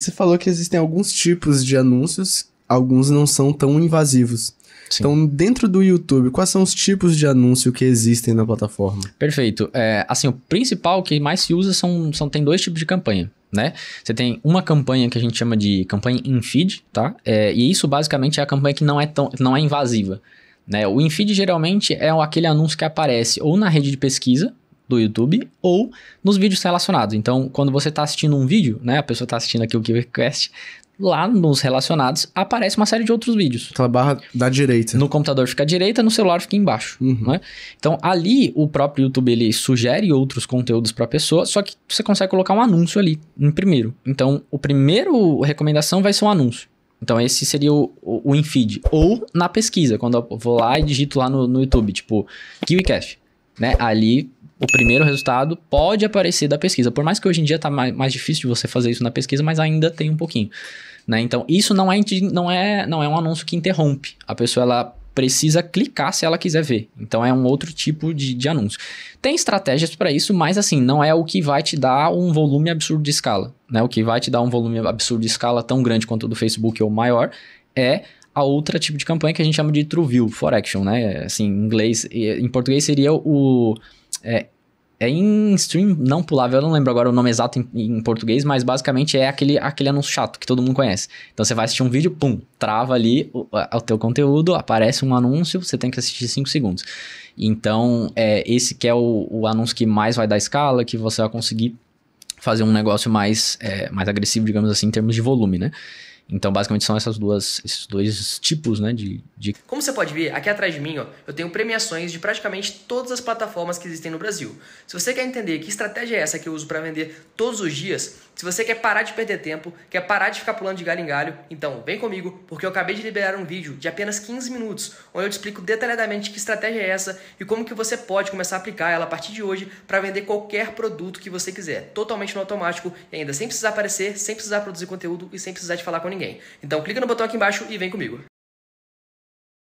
Você falou que existem alguns tipos de anúncios, alguns não são tão invasivos. Sim. Então, dentro do YouTube, quais são os tipos de anúncio que existem na plataforma? Perfeito. É, assim, o principal que mais se usa são, são tem dois tipos de campanha. Né? Você tem uma campanha que a gente chama de campanha in-feed, tá? É, e isso basicamente é a campanha que não é, tão, não é invasiva. Né? O infeed geralmente é aquele anúncio que aparece ou na rede de pesquisa, do YouTube ou nos vídeos relacionados. Então, quando você está assistindo um vídeo, né, a pessoa está assistindo aqui o Give Request, lá nos relacionados aparece uma série de outros vídeos. Aquela barra da direita. No computador fica à direita, no celular fica embaixo. Uhum. Né? Então ali o próprio YouTube ele sugere outros conteúdos para a pessoa, só que você consegue colocar um anúncio ali em primeiro. Então o primeiro recomendação vai ser um anúncio. Então esse seria o, o, o infeed. Ou na pesquisa, quando eu vou lá e digito lá no, no YouTube, tipo KiwiCast né? Ali o primeiro resultado pode aparecer da pesquisa. Por mais que hoje em dia está mais, mais difícil de você fazer isso na pesquisa, mas ainda tem um pouquinho. Né? Então, isso não é, não, é, não é um anúncio que interrompe. A pessoa ela precisa clicar se ela quiser ver. Então é um outro tipo de, de anúncio. Tem estratégias para isso, mas assim, não é o que vai te dar um volume absurdo de escala. Né? O que vai te dar um volume absurdo de escala tão grande quanto o do Facebook ou maior é a outra tipo de campanha que a gente chama de True View, for action, né? Assim, em inglês, em português seria o é, é em stream não pulável, eu não lembro agora o nome exato em, em, português, mas basicamente é aquele, aquele anúncio chato que todo mundo conhece. Então você vai assistir um vídeo, pum, trava ali o, a, o teu conteúdo, aparece um anúncio, você tem que assistir 5 segundos. Então, é, esse que é o, o anúncio que mais vai dar escala, que você vai conseguir fazer um negócio mais, é, mais agressivo, digamos assim, em termos de volume, né? Então, basicamente, são essas duas, esses dois tipos, né? De, de... Como você pode ver, aqui atrás de mim, ó, eu tenho premiações de praticamente todas as plataformas que existem no Brasil. Se você quer entender que estratégia é essa que eu uso para vender todos os dias, se você quer parar de perder tempo, quer parar de ficar pulando de galho em galho, então vem comigo, porque eu acabei de liberar um vídeo de apenas 15 minutos, onde eu te explico detalhadamente que estratégia é essa e como que você pode começar a aplicar ela a partir de hoje para vender qualquer produto que você quiser, totalmente no automático e ainda sem precisar aparecer, sem precisar produzir conteúdo e sem precisar de falar com ninguém ninguém. Então clica no botão aqui embaixo e vem comigo.